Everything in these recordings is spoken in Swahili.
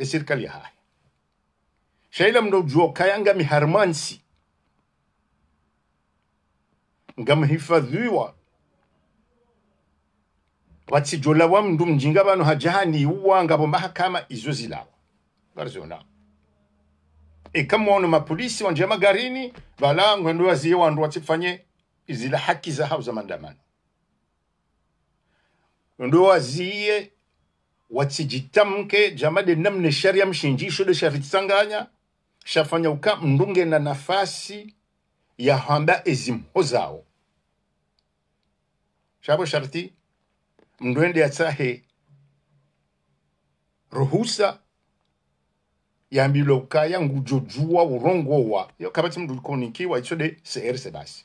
e serikali ya haya shaila mndojuoka yanga miharmansi ngamhifadhiwa jola wa mndu mjinga vano hajahaniuwa ngavo mahakama izo zilawa varizona ikamwono e, mapolisi wanje magarini bala ngwendo waziye wandu watsifanye izila haki za hao za ndo waziye wachijitamke jamade namne sharia mshinjisho de sharitsanganya shafanya uka mndunge na nafasi ya hamba ezimho hozao shabo sharti mndwende atsahe ruhusa yambilo ukaya ngujojua urongowa yo kabati mndu konikiwa ichode seerse basi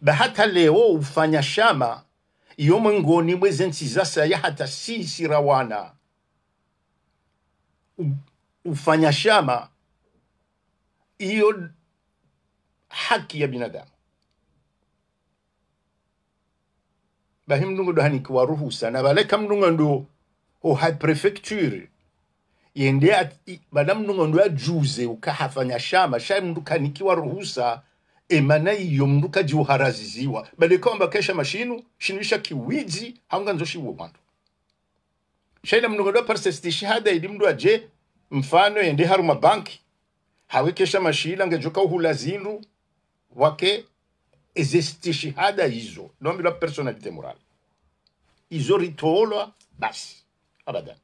bahata leo ufanya shama iyo mwengoni mwezensi zasaya hata sisi rawana ufanya shama iyo haki ya binadamu bahi mdungo ndo hanikiwa ruhusa na baleka mdungo ndo hai prefecture yende bana mdungo ndo ajuze ukahafanya shama sha mndu kanikiwa ruhusa emana iyo mruka jiuharaziziwa baleka wambakesha mashinu shinuisha kiwiji hanga nzoshi uwo mwandu shaina mnugodoa persisti shihada ili mndu aje mfano ende haruma banki hawekesha mashila ngejoka uhula zindu wake ezesti shihada izo la personalite moral izo ritoolwa basi abadan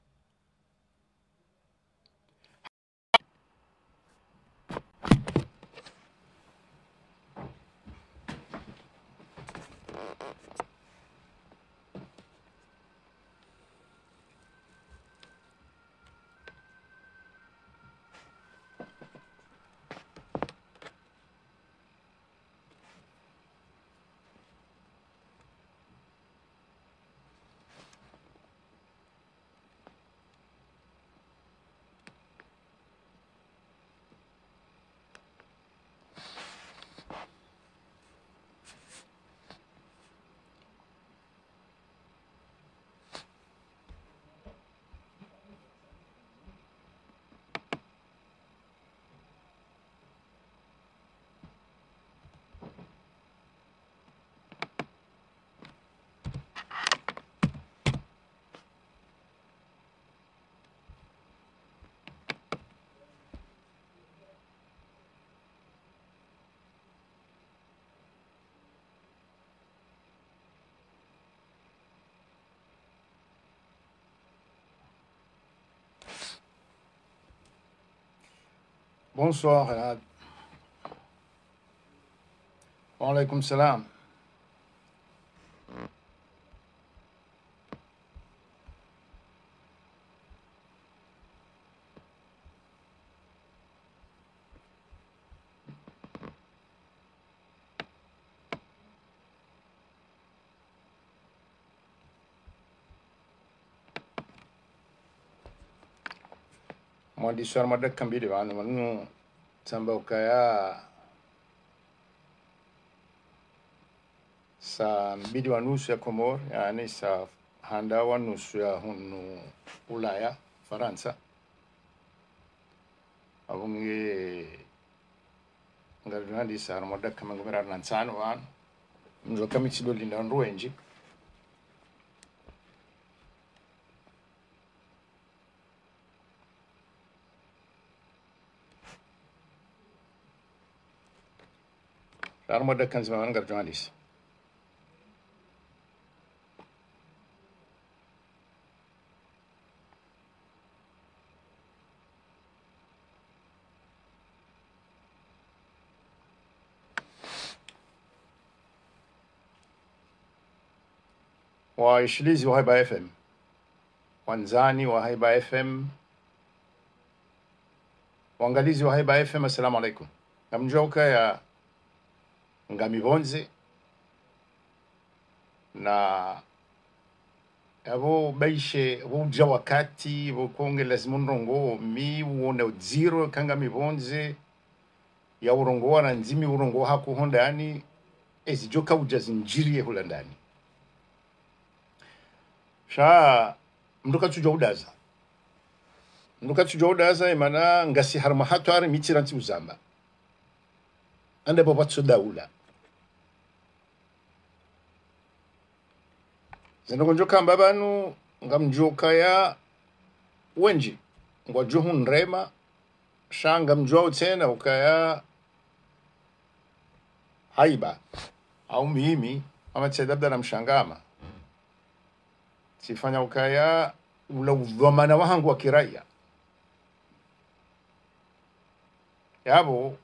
Bonsoir, Wa alaykoum salam. ਤੁਹਾਡੀ ਸ਼ਰਮਾ ਰੱਖਾਂ ਵੀ ਦੇਵਾਂ ਮੈਨੂੰ ਸੰਭੋਕਾਇਆ ਸਾ ਮਿਡਵਾਂ ਨੂੰ ਸਿਆ ਕੋਮੋਰ ਯਾਨੀ ਸਾ ਹੰਡਾਵਾਂ ਨੂੰ ਸਿਆ ਹੁਣ ਉਲਾਇਆ ਫਰਾਂਸਾ ਆਉਂਗੇ ਗਰਜਾਂ ਦੀ ਸਰਮਾ ਰੱਖਾਂ ਮੈਂ ਗਵਰਨਾਂ ਚਾਨ ਵਾਂ ਜੋ ਕਮਿਟੀ ਦੋ ਲਿੰਦਾਂ ਰੋਂਜੀ Daarom kan ze maar aan is. وشليزي باي اف ام وانزاني وهاي باي اف ام وانغاليزي وهاي باي اف ام السلام عليكم نمجوكا يا ngamibonze na abo baishe buja wakati bukonge lazima nrongo mi wone zero kanga mibonze ya urongo na nzimi urongo hakuho ndani joka uja zinjirie hula ndani sha mduka tujwa udaza mduka tujwa udaza imana ngasi harma hatu ari mitira nti uzamba Ande popatso Daula zindokonjokamba banu ngamjokaya wenji ngwajuhu nrema shanga mjwao tena ukaya haiba au mimi ama che labda namshangama sifanya ukaya ula udhamana wangu wa kiraia yabo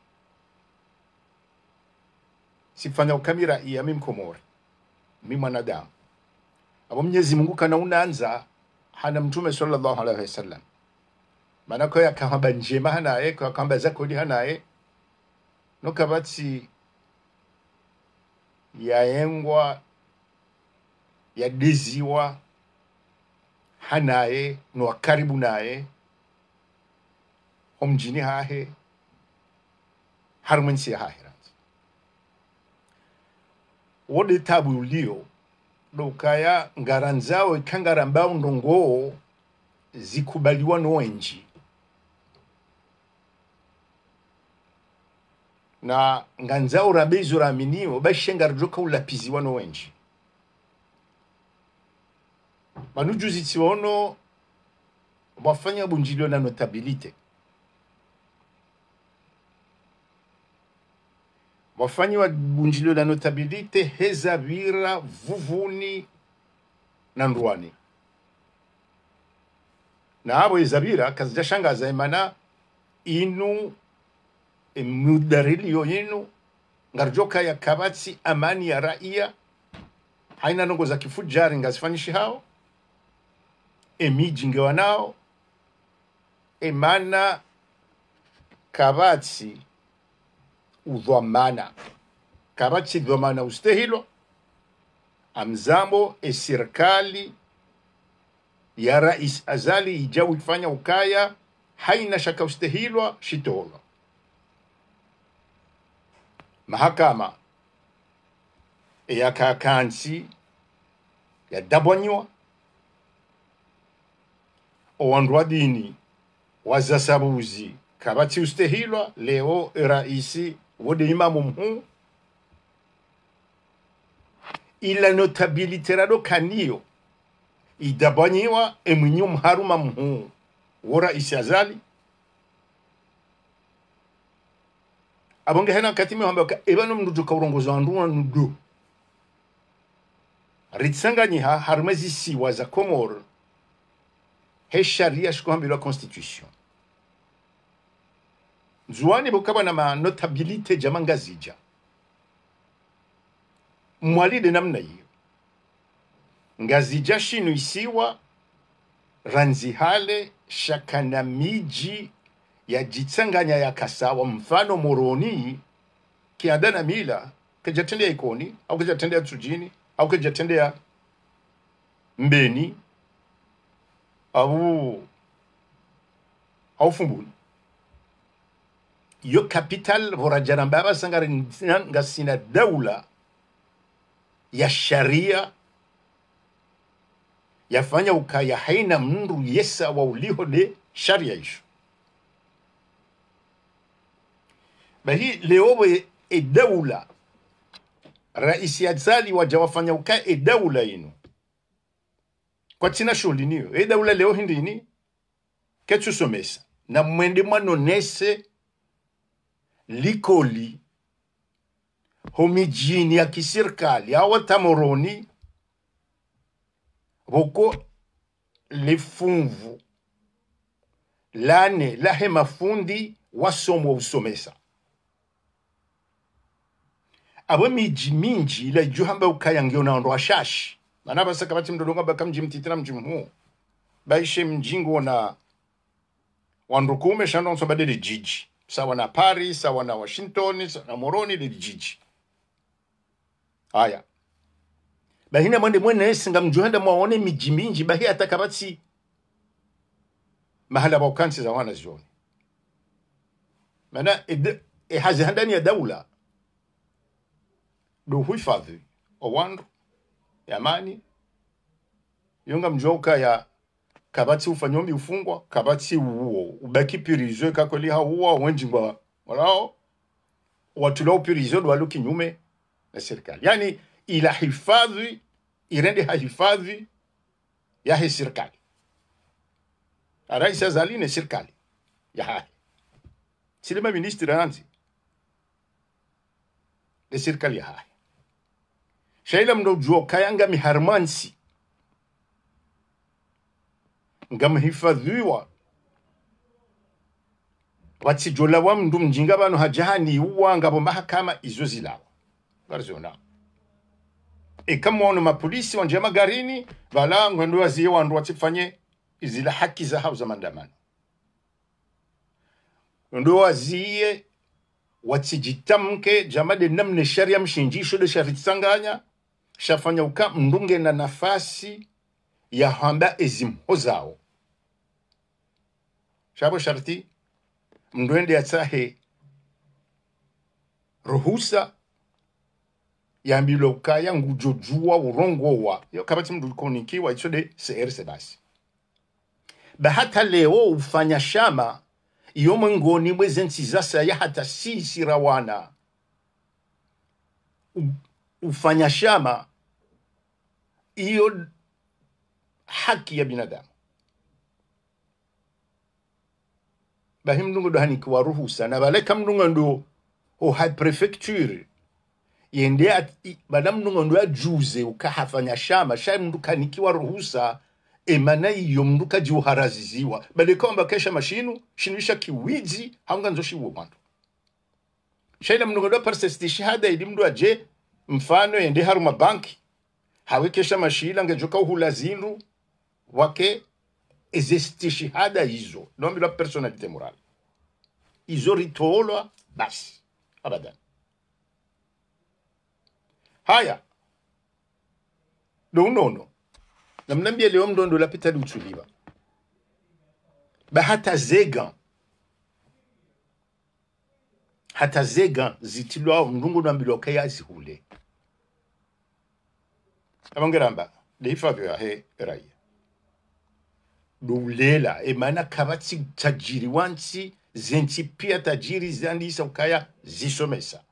sifanya ukamira raia mi mkomori mi mwanadamu apo mnyezi mungu kana unanza hana mtume sallallahu alaihi wasallam manako yakahamba njema hanaye kakahamba zakodi hanaye nokabatsi yaengwa yadiziwa hanaye karibu naye homjini hahe harumwensi hahera wo tabu dokaya ngara nzawo ikangara mbao ndongo zikubaliwa nowenji na nga nzawo rabezo raminiwo bashenga ridoka ulapiziwa noenji banujuzi tsiwono bafanya bunjilio na notabilite wafanyi wa bunjilio la notabilite heza vira vuvuni na ndwani na abo izabira kazijashangaza imana inu mudarilio yinu ngarjoka ya kabatsi amani ya raia haina nongo za kifujari ngazifanishi hao emiji ngewanao emana kabatsi udhamana Karachi dhamana ustehilo amzambo eserikali ya rais azali ijawu ifanya ukaya haina shaka ustehilwa shitolo mahakama eyakakansi yadabwanyiwa owandu wa dini wazasabuzi kabatsi ustehilwa leo eraisi wode imam mhu ilanotabilite rero kaniyo idabanyiwa eminyu mharuma mhu wora isiazali abonge hena katimi hambaka ebano eh mnudu kaurongozo anduna nudu ritsanganyiha haruma zisiwa za komor he sharia shikuhambirwa constitution nzuani bukabwa na manotabilite jama ngazija mwalide namna hiyo ngazija shinu isiwa ranzihale shakana miji ya ya yakasawa mfano moroni kiada na mila kajatendea ikoni au kajatendea tujini au kajatendea mbeni au au fumbuni yo capital vorajana mbaba sangari nga sina daula ya sharia yafanya ukaya haina mndu yesa uliho de sharia isho bahi leowe edaula raisi azali waja wafanya ukaya edaula ino kwa tina shughuli niyo edaula leo hindini somesa. na mwende mwanonese likoli homijini ya kisirikali awatamoroni watamoroni voko lifumvu lane lahe mafundi wasomwa usomesa abo miji minji ila juhamba ukayangio na ndo ashashi mana basaka bati mdodonga baka mji mtitina mji mhu baishe mjingo na wandukume shando nsabadele jiji sawa na Paris, sawa na Washington, sawa na Moroni lili jiji aya bahina mwende esi nga mjuhanda mwaone miji minji bahi atakabati mahala baukansi za wana zione mana e, hazi handani ya daula do o owandu ya mani yunga mjouka ya kabati ufanyombi ufungwa kabatsi uwo pirizwe kakoli hauwa wenjingwa walao watula upirizwe dwalu kinyume na serikali yani ila hifadhi irende hahifadhi yahe serikali azali ne serikali yahahe silima ministre anzi ne serikali yahahe shaila mndo juo kayanga miharmansi wati jola wa mndu mjinga vanu hajahaniwa ngavo mahakama izo zilawa ngarzona ikamwono mapolisi wanje magarini vala ngwendo waziye wandu watsifanye izila haki za hao za ndo waziye watsijitamke jamade namne sharia mshinjisho de sharitsanganya shafanya uka mndunge na nafasi ya hamba ezimho zao Shapo sharti mndu ende atsahe ruhusa yambilwa ukaya ngujojua urongowa yo kabati mndu konikiwa ichode seerse basi bahata leo ufanya shama iyo mwengoni mwezensi ya hata si sirawana ufanya shama iyo haki ya binadamu nungu do haniki waruhusa na baleka nungu ndo o high prefecture yende at, nungu ndo ajuze ukahafanya shama sha mndu kanikiwa ruhusa emana iyo mndu kajiuharaziziwa baleka kesha mashinu shinisha kiwiji wo bantu shaina mndu ndo persist shahada ili mndu aje mfano yende haruma banki kesha mashila ngejoka uhula wake zistishahada hizo nombi la personality moral izolitolwa basi abadan haya dounono namnambia leo ndo lapita liutsuliwa bahata zegan hata zegan zitilwa mlungu nambilwa kaya zihule ce leifavyo he Ray. dulela emana kavatsi tajiri wansi zensi pia tajiri zandisa ukaya zisomesa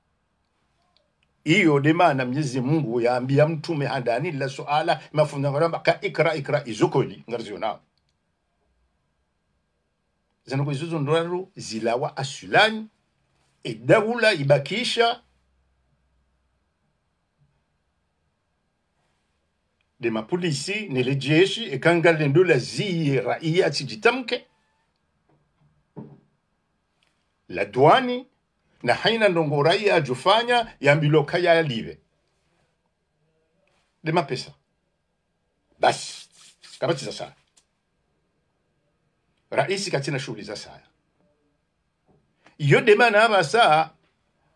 iyo demana mnyezi mungu yaambia mtume handani la suala ngaramba ka ikra ikra izukoli ngarzionao zanako izuzo ndoraru zilawa asulani edawula ibakisha mapolisi ni lejeshi ikanga e lendo laziye raia sijitamke la duani na haina ndongo raia ajufanya yambiloka yalive lema pesa basi za saa raisi katina shughuli za saa iyo demana saa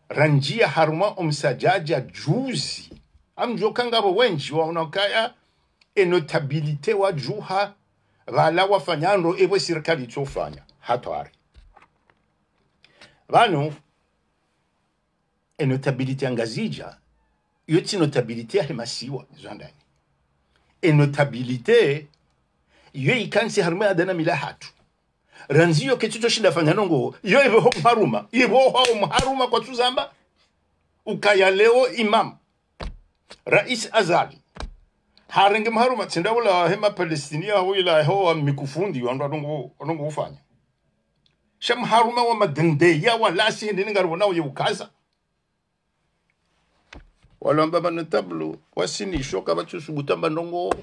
ranjia haruma omsajaja juzi amjokangavo wenji waonakaya enotabilite wa juha vala wafanyano ebwe serikali tsofanya hatwari vanu enotabilite angazija yo tsinotabilite yalimasiwa zwandani enotabilite yo e ikansi harume adana mila hatu ranziyo ke tsitsoshinda fanyano ngo yo iveho mharuma e ho mharuma kwa tuzamba ukaya leo imam rais azali harenge mharuma wala hema palestinia ila ho mikufundi wanda adongo ufanya sha mharuma wa madende ya wa lasi ndi ningari nawo ye ukaza walamba bano tablo wasini shoka bachusu butamba ndongo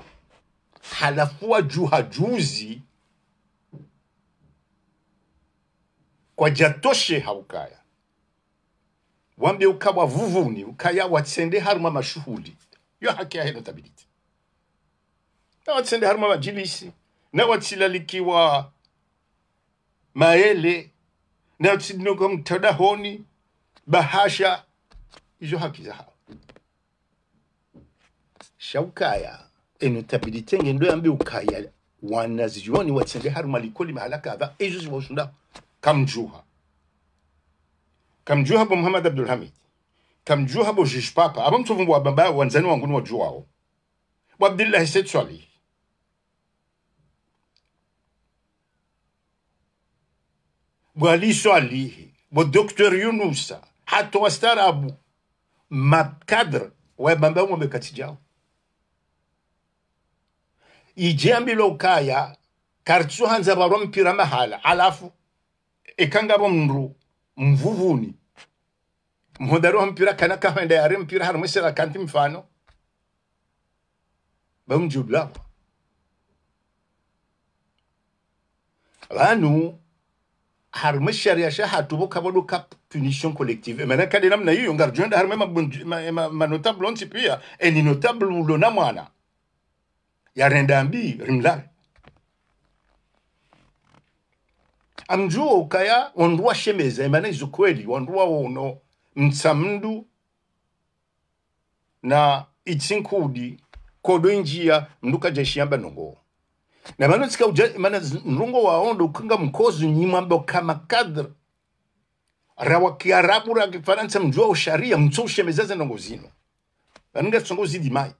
halafu juu hajuzi kwa jatoshe haukaya wambe ukawa vuvuni ukaya watsende haruma mashuhuli yo haki hena tabiliti na Tawatsendeharuma majilisi nawatsilalikiwa maele na nawatsinduka mtadahoni bahasha izo haki za hao shaukaya enutabiditenge ndo yambi ukaya wanazioni watsende haruma likoli mahala kadha ezo ziwasunda kamjuha kamjuha bo muhammad abdul hamid kamjuha bo jish papa aba mtsovumbwa baba wanzani wanguni wajuwao bo Wabdillahi said swalih mwaliso alihi mo dokter yunusa hata wastaarabu makadre webambamwe mekati jao ijambilo ukaya karitsu hanza varwa mpira mahala alafu ikangavo mnru mvuvuni mhudhariwa mpira kana kahwenda yari mpira harimwesera kanti mfano vamjublawa vanhu har mashar ya shaha tubo kabado kap punition collective maana kadi namna hiyo ngarjonda har mema ma, ma notable onti pia eni notable na mwana ya rendambi rimlar amjuo kaya ondua shemeza e mena izo kweli ondua uno mtsamndu na itsinkudi kodo injia mnduka jeshiyamba nongo na vanotsika uja mana nrungo waondo ukhunga mkhozi nyimwamba kama kadra rawa wa kiarabu ra kifaransa mjua usharia mtso ushemezaza ndongo zino vaninga tsongo zidi mai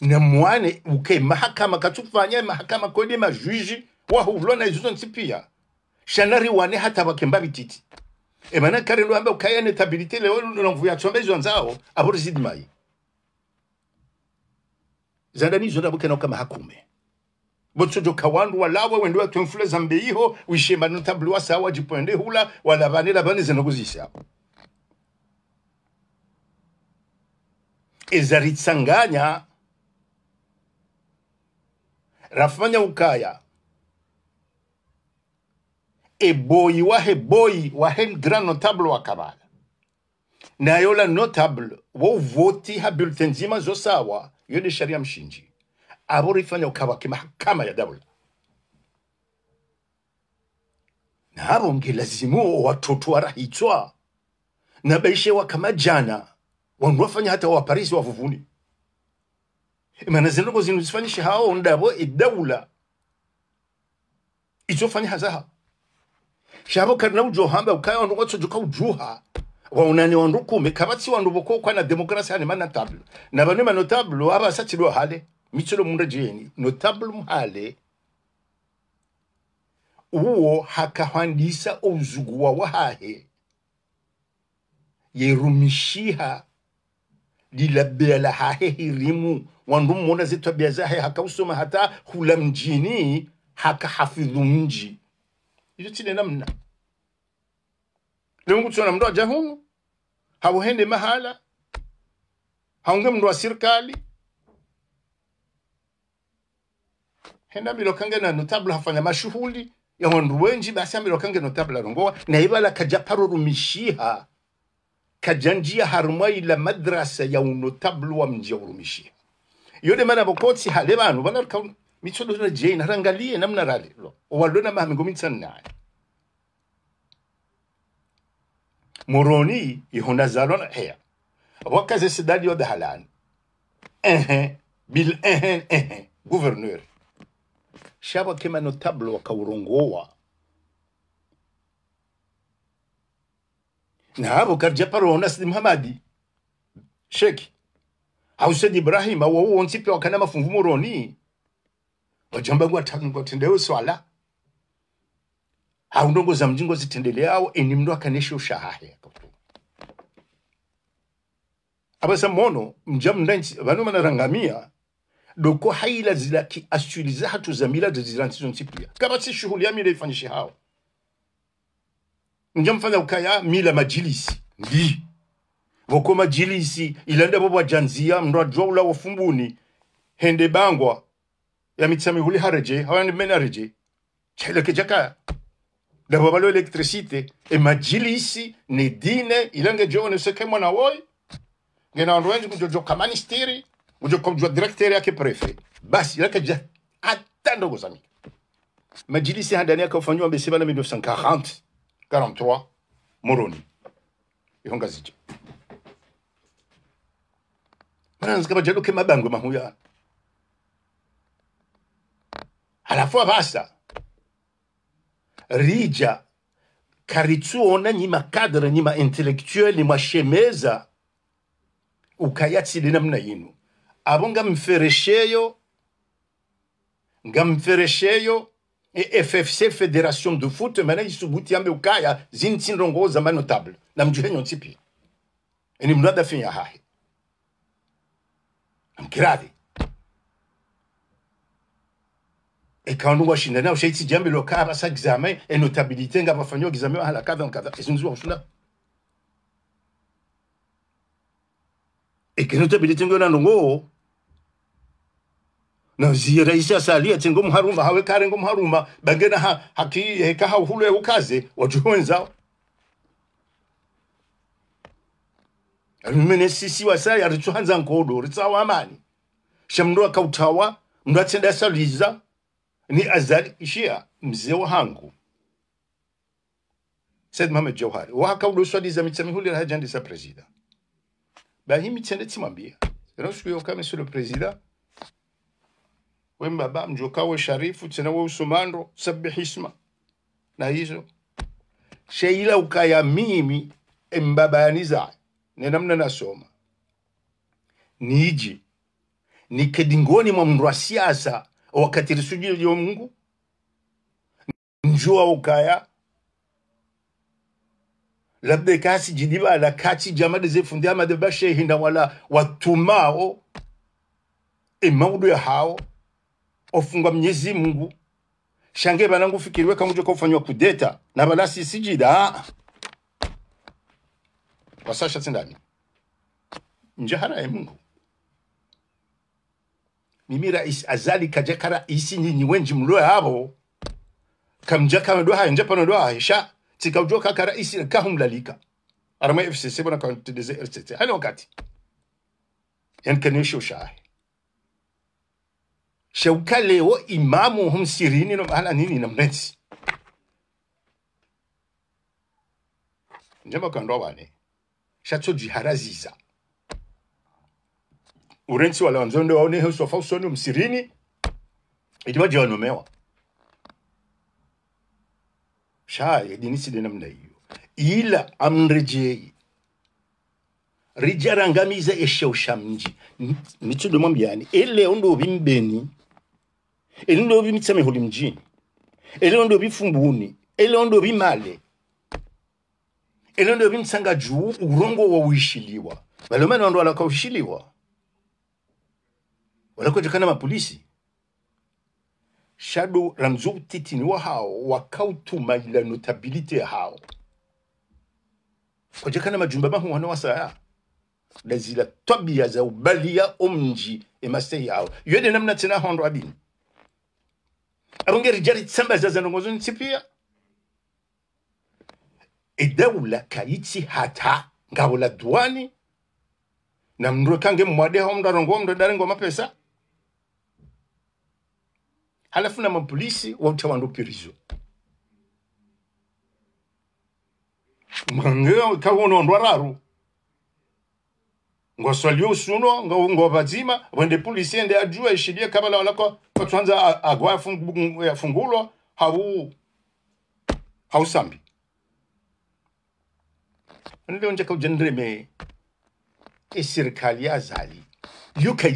na mwane uke mahakama katufanya mahakama kodi majuji huvlo na izuzo ntsipia shanari wane hata wakemba titi emana karelo amba ukayane tabilite leo namvuya tsombezwa nzao aburi mai kama hakume botso jo kawandu walawe wendo wakenfule zambeyiho wishimba notablu sawa jipoende hula walabanira bane zinokuzisha ezaritsanganya rafanya ukaya eboyi wahe wa wahe grand notable kabala na yola notable wo voti ha bulletin zo zosawa hiyo ni sheria mshinji aborifanya ukaba kimahakama ya dawla na abonge lazimu watoto warahitwa na baishewa kama jana wanwafanya hata waparisi wavuvuni maana zinoko zinozifanyisha hao ndabo idawla izofanya hazaha shabo karina ujohamba ukaya wanwatsojoka ujuha waunani wa ndukume kabatsi wa ndubo kwa na demokrasi hani mana table na banwe mana notable aba satilo hale michelo munda jeni notable mhale uwo hakahandisa ouzugu wa wahahe yerumishiha lilabia hahe hirimu wandu mona zitabia zahe hakausoma hata hula mjini hakahafidhu mji ilo tine namna nekuti ona mndu ajahunu hauhende mahala haunge mndu wa serikali henda milo kange na notabula hafanya mashuhuli ya wandu wenji basi ambilo kange notabula rongowa naivala kajaparurumishiha kajanjia harumwaila madrasa ya unotablu wa mji urumishiha yode mana bokotsi hale bantu banarukauna mitsolona jeni harangalie namna ralelo owalona mahamingo mitsannaye moroni ihuna zalona heya wakaze sidadi wa dahalan ehe bil ehe ehe gouverneur shaba kima waka urongowa. na hapo karja parona sidi Muhammadi. sheki hausedi ibrahima wauwonsipe wakana mafumvu muroni wajambangu tendewe swala haundongo za mjingo zitendeleao eni mndu akaneshe ushahahe abasa mono mjam nanti vanu rangamia doko haila zila ki asuliza hatu za mila milada zilantizo ntipia Kaba si shuhuli ya mila ifanyishe hao mjamfanya ukaya mila majilisi ndi voko majilisi ilanda bobo wa janzia mndu ajua ula wafumbuni hende bangwa ya mitsami huli hareje ni mena reje. Chaila jakaya davo valo elektrisite e majilisi ne dine ilange jeo nesekemwa mwana woi ngena wandu wengi kujojo kama ni stiri kujojo director yake prefet basi yakaja hata ndogo zami majilisi ya ndani yake ufanywa mbesi en 1940 43 moroni ihonga zije Mwananzi kama jalo kema bango mahuya alafu abasa rija karitsuona ni ma nyima intellectuel ma shemeza ukayatsile namna yino abo ngamferesheyo ngamferesheyo e FFC Federation de Foot mana isubuti ambe ukaya rongo za ma notable na mjuhenyo tipi eni mnada finya hahe amkiradi ekaonu washindana ushaitsi jambi lokaba sa examen enotabilité ngabafanyo examen hala kadha kadha ezinzwa ushuna ekintu eh, tebiri tingo nanongo nanzia raisi asali ati ngo mharumba hawe kare ngo mharumba bangena ha, haki heka eh, ha hulu ya eh, ukaze wajuhonza alimene sisi wasali arichuhanza nkodo ritsawa amani shamndu akautawa mndu atsenda saliza ni azali ishia mzee hangu Said Mohamed Jawhari wakauluswadiza mitsamihuli rahajandisa president bahimitse ndetsimwambia rero sikuyo kama sio president we baba mjokawe sharifu tena we usumando sabihisma na hizo sheila ukaya mimi embabaniza ne namna nasoma niji nikedingoni mwa mndu wa siasa wakati risujio Mungu njua ukaya labda kasi labdekasi jidibala kati ama de bashe hinda wala watumao emaudu ya hao ofungwa mnyezi mungu shange banangu fikiriwe uje kufanywa kudeta na balasi sijida wasasha tindani njahara ya mungu mimi rais azali kajaka isi nyinyi wenji mloe habo kamjaka madwaha njapano dwaha sha tikajua kaka rais kahumlalika arama FCC bana kautendeze RCC hani wakati yani kaniosho shahe shauka leo imamu hum sirini na mahala nini na mnensi nyama kandoa wane shatso jihara ziza urensi wala wanzonde waone sofa husofausono msirini idiwa e jionomewa şahidinisi denem neyiyor. İyila amreceyi. rijarangamiza eshewushamji mitsudomo mbyani eleo ndobi mbeni eli ndobi mitsamehuli mjini eleo ndobi fumbuni eleo ndobi male eleo ndobi mtsanga juu urongo wa uishiliwa balomani wandu walaka ushiliwa walakotekana mapolisi shadow lang zub titin wa hao wakautu maila notabilite hao jekana majumba mahu wana wasaya da zila tabia za ya omji emastehi hao yode namna tina hondo abini abunge jari tsamba za zanongozo nitsipia edawula kaitsi hata ngawula duwani na mdwe kange mwadeha omndu arongo omndu darengo mapesa halafu na mapolisi wautawandopirizo mwangeo ikawonondwa raru ngoswalio suno ngobazima wende polisi ende ajua ishilie kabala walako patwanza agwa yafungulo hau hausambi nilionjeka ujenreme e serikali azali yuka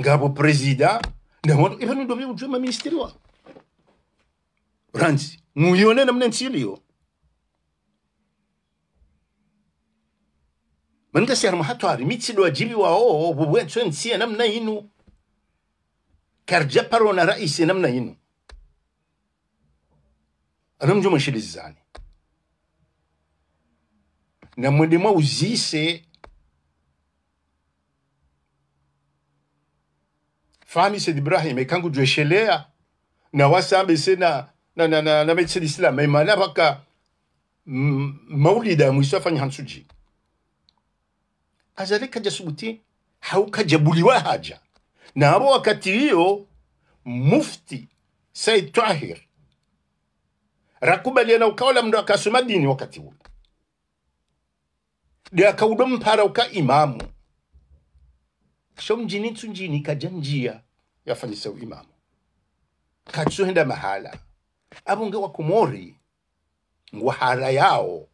ngapo prezida ndamoto ipano ndopye kubve maministiri wa ranzi muyionena mune ntsiliyo maningasiyana mahato ari mitsidwa jibi waowo bubwetso ntsiya namna inu karja paro na raisi inu anamjuma nshilizizani na mwende mwa uzise Fahmi Said Ibrahim ekangu jweshelea na wasambe sena na na na na metse l'islam e mana baka maulida mwisho afanya hansuji azalika jasubuti haukajabuliwa haja na abo wakati hiyo mufti Said Tahir rakubaliana ukaola mndu akasoma dini wakati ule de akaudo mpara uka imamu shomjini tsunjini kaja njia yafanyisa uimamu katsuhenda mahala abunge wa kumori ngwahara yao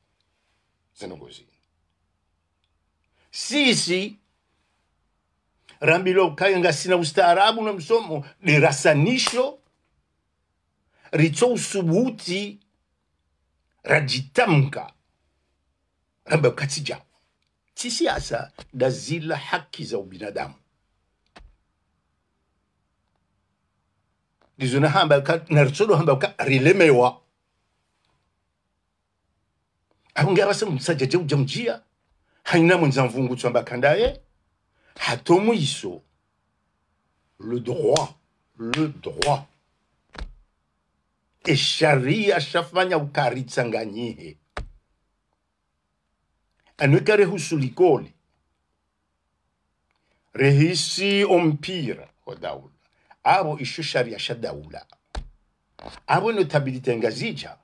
zinongozini sisi rambilo kanga sina ustaarabu na msomo dirasanisho ritso usubuti rajitamka ramba ukatsijao kisiasa na zila haki za ubinadamu dizona hambaka naritsodo hambaka rilemewa ahungavasa musajja jeuja mujia haina mwenza mvungu tsamba kandaye hatomu iso le droit le droit e sharia shafanya ukaritsanganyihe anuka rehusulikole rehisi ompira wa daula abo isho e sharia sha daula abo notabilite ngazija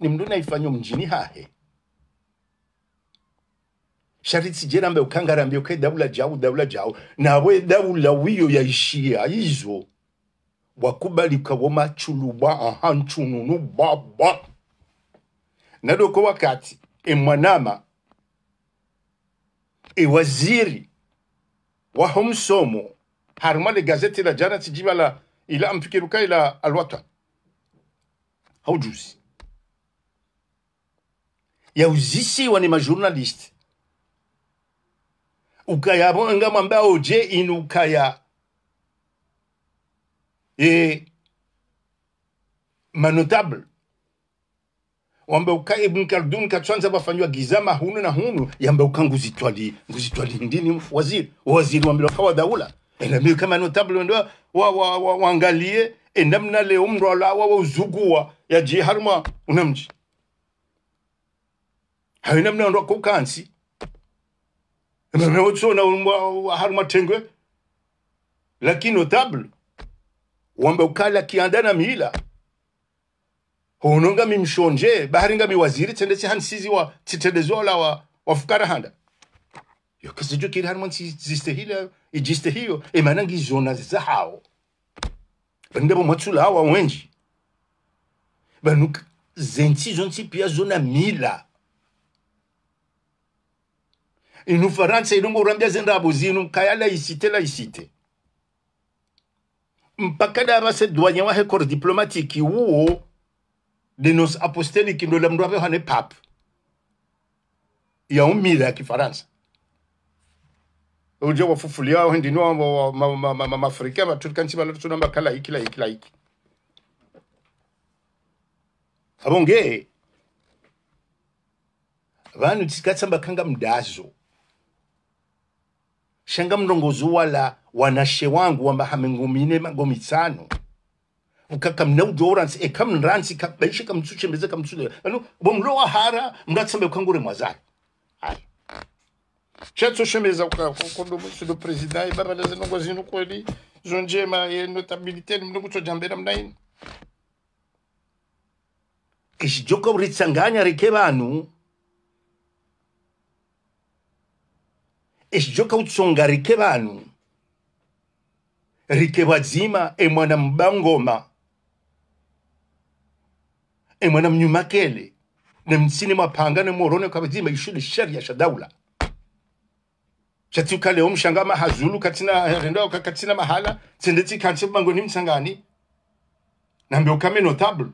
ni mndu naifanya mjini hahe shariti jerambe ukangarambe uke daula jau daula jau nawe daula wiyo yaishia izo wakubalika womachuluba aha nchununu baba nadoko wakati emwanama et waziri wa homsomo harma le gazeti la jana tijiba la ila amfikiruka ila alwata haujuzi mamba je inukaya e manotable wambeuka ibn kaldun kachwanza bafanywa gizama hunu na hunu yambeuka nguzitwali nguzitwali ndini waziri waziri wambiloka wa daula enamio kama no tablo ndo wa, wa, wa, waangalie enamna eh, leo mndu wa uzugua ya jiharma unamji hayo namna ndo kukansi mmeotsona harma tengwe lakini notable wambeuka la kiandana mila hononga mshonje baharinga mi biwaziri tendetse hansiziwa titedezwala wa la wa wafukara handa yo kasi kasijo kiri si ziste hile i hanwa hiyo e manangi zona za hao bandebo matula hawa wenji banuk zenti zonti pia zona mila inu faransa ilongo urambia zendabo zinu la isite la isite mpaka daba se douanye wahe diplomatiki uo lenos apostelic ndola mndu aveha pape yaumila ya kifaransa uja wafufulia ao ndini mafrika vaturkansi valatuna makhala hiki la hiki la hiki avonge vanu tisikatsamba khanga mdazo shanga mlongozi wala wanashe wangu wamba hamengumine magomitsano kakamnaudorans ekamnrans eh, kabaishe kamtsuche mbeze kamtsuche anu bomlo hara mngatsambe kwangure mwazari hai chatsoshemeza kakondo musudo president ibarala zinongo zinu kweli zonjema yenotabilite nimnikutsojambera mnaini kishijoka uritsanganya rike vanhu ishijoka utsonga rike vanhu rike vadzima emwana mubangoma e emwe mnyumakele ne msini mapanga ne morone kwa bizima ishule sharia sha daula chatika leo mshanga mahazulu katina rendo katina mahala tsendeti ni mangoni msangani nambe ukame notable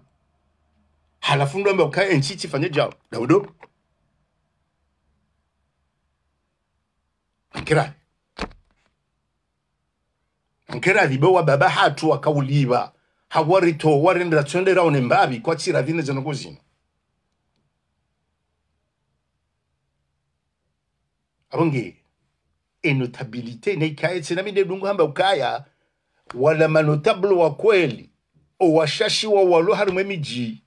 halafu ndo mbio ukae nchi tifanye jao daudo Ankera. Ankera libo wa baba hatu wakauliba hawarito warendera tsondera one mbavi kwatsira vine zenoko zino abonge enotabilite neikaya tsinamine dungu hamba ukaya wala manotablo wa kweli wa walo harimwe miji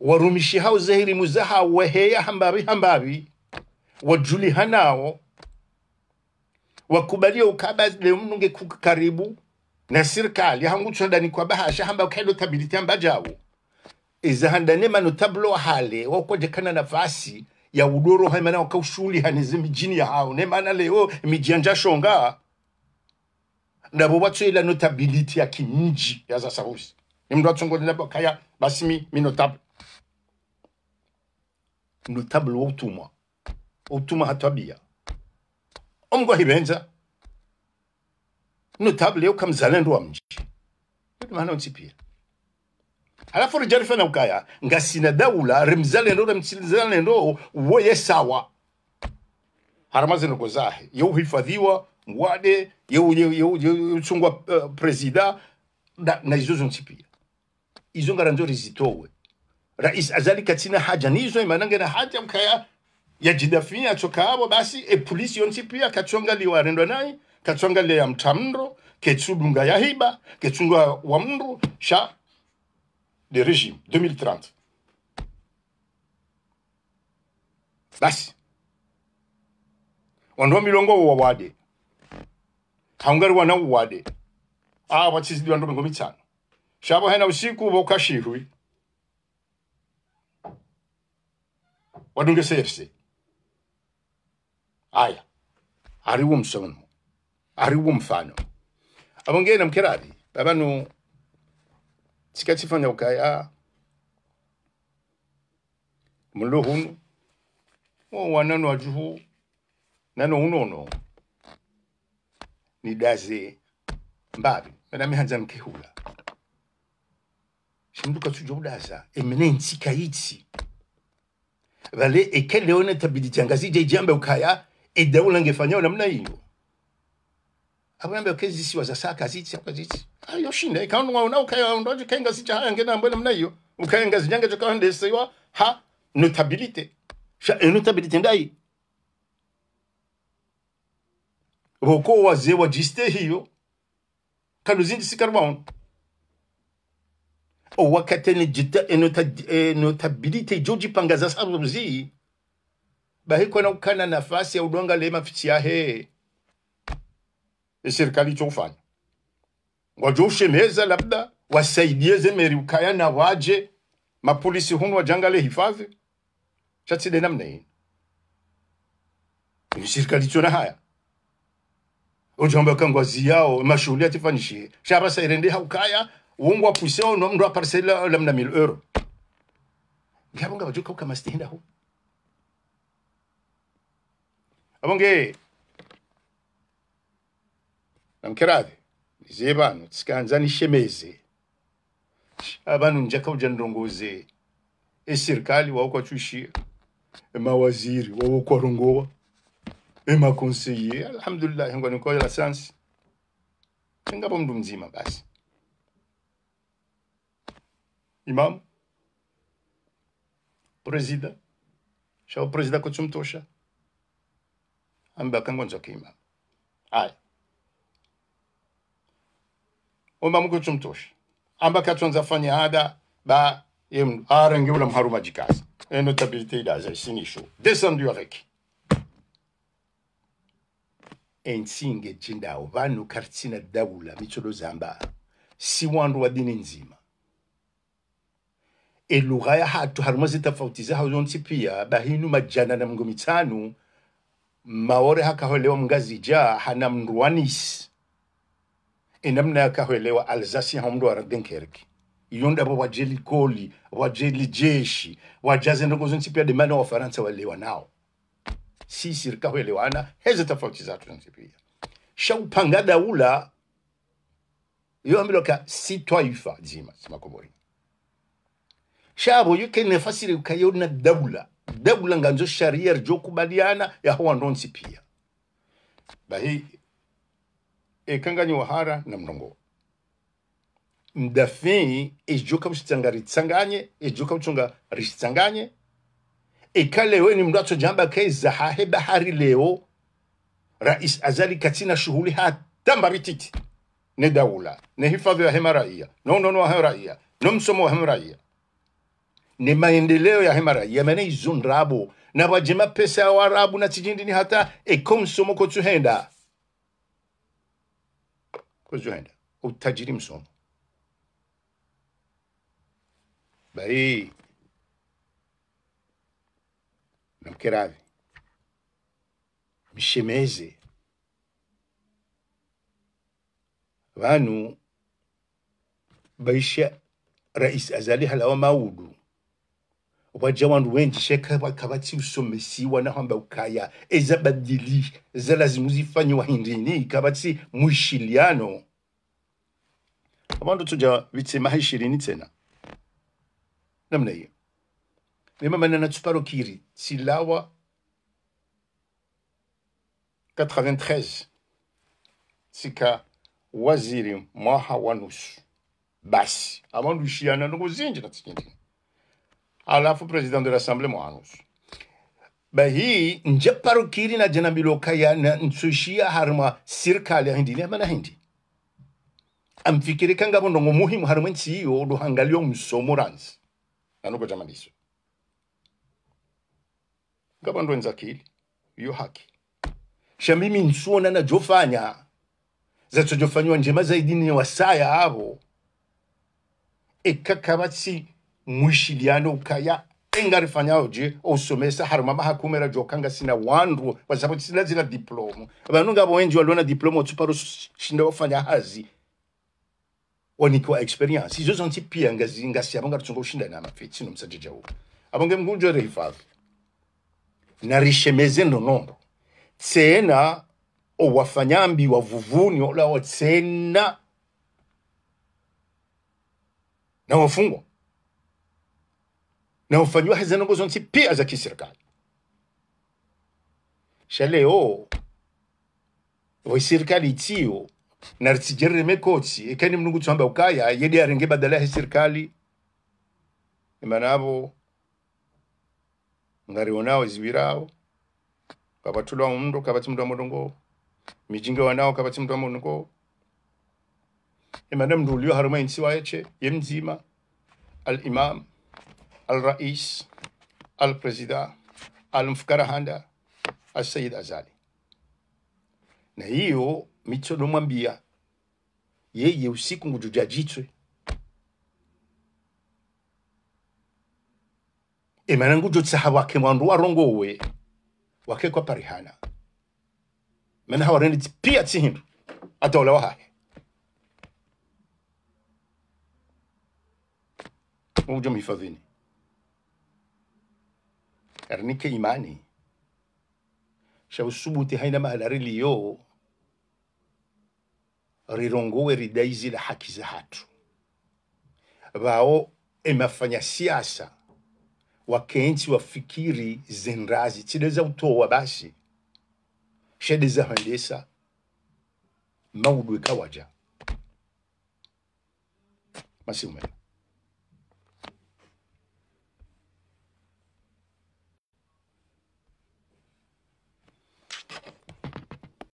warumishi hao zahiri muzaha weheya hambavi hambavi wajulihanawo wakubalia ukaba lemnunge kukaribu na sirkal yahangutsodani kwa bahasha hamba ukhelo thabiti hamba jawo izahandane mano tablo hale wakwajekana nafasi ya udoro haimana wakaushuli hanize mijini ya hao ne maana leo mijianja shonga nabo watsoela notability ya kinji ya zasahusi ni mndu atsongole nabo kaya basimi minotab notable wa utumwa utumwa hatabia omgwa hibenza unodhabu leo kha mzalendo wa mji kuti maana untsipira alafu rijarifana ukaya ngasina daula rimzalendo remzalendo woye sawa harama zinogozahe yeuhifadhiwa ngwade yeutsungwa uh, eh, presida na, na izo zontsipira izo ngaranzo rizitowe rais azalika tsina haja nizo imanangena haja mkaya yajidafia atsokabo basi e polisi yontsipia katsonga liwarendwa naye le ya mtamro ketsudunga ya hiba ketsunga wa mndu sha de regime 2030 basi wandu wa milongo wa wade haungari wana wade ah watsizidi wandu mingo mitano shabo hena usiku bo kashihwi wadunge CFC aya ari wo msomo hariwo mfano abongeye namkerari babanu sikatsifanya ukaya muluhun wo wanano ajuhu nano unono nidaze mbabi menamihanza nkehula shimduka tuja udaza emene ntsika itsi vale ekeleone tabidi je jambe ukaya edaulangefanyayo namna hiyo abambe okezi siwa za saka zichi kwa zichi ayo ah, shinde kaundu wa unao kaya undoje kenga sicha haya ngena mbele mna hiyo ukayenga zinyanga joka ande siwa ha notabilite sha eh, notabilite ndai boko wa jiste hiyo kanu zindi sikarwaon owakatene jita eh, eh, notabilite joji pangaza sabuzi bahiko na ukana nafasi ya udonga lema fichi ya hee e serikali chofanya wajoshemeza labda wasaidie zemeri ukaya na waje mapolisi hunu wajangale hifadhi chatside namna hii ni serikali chona haya ujamba kangwazi yao mashughuli atifanyishie shaba sairende haukaya wongo wapuiseo no mndu aparsela lamna mil euro ngabonga bajuka kama stenda ho abonge namkerave niziye bano tsikanza nishemeze abanu njakauja ndongoze esirikali waukwachushia emawaziri waukwarongowa emakonseye alhamdulillah ngwa nikoya la sansi ngapo mndu mzima basi imamu presida shao presida kutsumtosha ambakangwa nzwa imam aya omba mungu chumtosha amba katonza fanya hada ba yem arenge ula mharuma jikaza et notabilité daza sinisho descendu avec entsinge chindawo vanhu kartina dawula mitsodo zamba si wandu wa dini nzima e lugha ya hatu haruma zitafautiza hauzonsi pia bahinu majana na mungu mitanu maore hakaholewa mngazija hana mruanisi enamna kahoelewa alsasien homdwara dinkerki yonda bo wajeli koli wajeli jeshi wajaze ndo ndogo pia de maana wafaransa walewa nao sisi kahoelewana hezi tofauti zatu zonsipia shaupanga daula ka si twaifa zima simakoboi shabo yuke nefasiri ukayona daula daula nganzo sharia rjokubaliana yahowa pia bahi ekanganya wahara na mrongo mdafei ejoka mshitsanga ritsanganye ejoka mchunga rishitsanganye eka leo ni mndu jamba kai zahahe bahari leo rais azali katina shughuli hatamba bititi ne daula ne hifadhi ya hema raia no no no hema raia no msomo wa hema raia ne maendeleo ya hema raia mene izun rabu na wajima pesa ya warabu na tijindi ni hata ekomsomo kotuhenda kuzoenda utajiri msomo bai namkeravi mshemeze vanu baisha rais azali halawa maudu wajja wandu wenjishe kabatsi usomesi wanahamba ukaya ezabadili zalazimu lazimu zifanye wahindini kabatsi mwishiliano abantu tuja vitsema haishirini tena namna hiyo mema manana tsilawa 93 tsika waziri mwaha wa nusu basi avandu shiyana nokuzinjira tsikindini alafu presidenti la assemble mwanus hi nje parukiri na jana biloka ya nsushia harma serikali ya hindi lemana hindi amfikiri kanga bondo ngo muhimu harma nsi yo do hangalio msomo ranzi anuko jamaliso ngabando nzakili yo haki shamimi nsuona na jofanya zacho jofanywa njema zaidi ni wasaya abo ekakabatsi mwishiliano ukaya engarifanyayo je osomesa haruma bahakumera jokanga sina wandu kwa sababu sina zina diplomo abantu ngabo wenji walona diplomo tsuparo shinda wafanya hazi wanikiwa experience izo zonti pia ngazi ngasi abanga tsungo shinda na mafetsi no msaje jawo abanga mgunjo rehifav na rishemeze nombo tsena o wafanyambi wavuvuni ola tsena na wafungwa na ufanyiwa zinaongozo nsi pia za kiserikali xa leo serikali itiyo narisijerere mekotsi ikani mnungu tsihamba ukaya yedi arenge badala ya serikali imanavo ngarionao ziwirao kavatula umndo kavatsi mndu amodongo mijinge wanao kavatsi mndu amodongo imana mndu uliyo haruma insi waeche yemzima al imam Alrais, Handa, al Alsaid Azali. Na hiyo micho nomwambia yeye usiku ngujujajitwe emana ngujutsaha wake mwandu warongowe kwa parihana mena rendi pia tsihindu ataola wahahe ujo mifadhini karne ke imani shausubuti haina mahala riliyo rirongowe ridaizi la haki za hatu vao emafanya siasa wakenchi wafikiri zenrazi tideza utowa basi shedeza handesa maudwe kawaja masiumela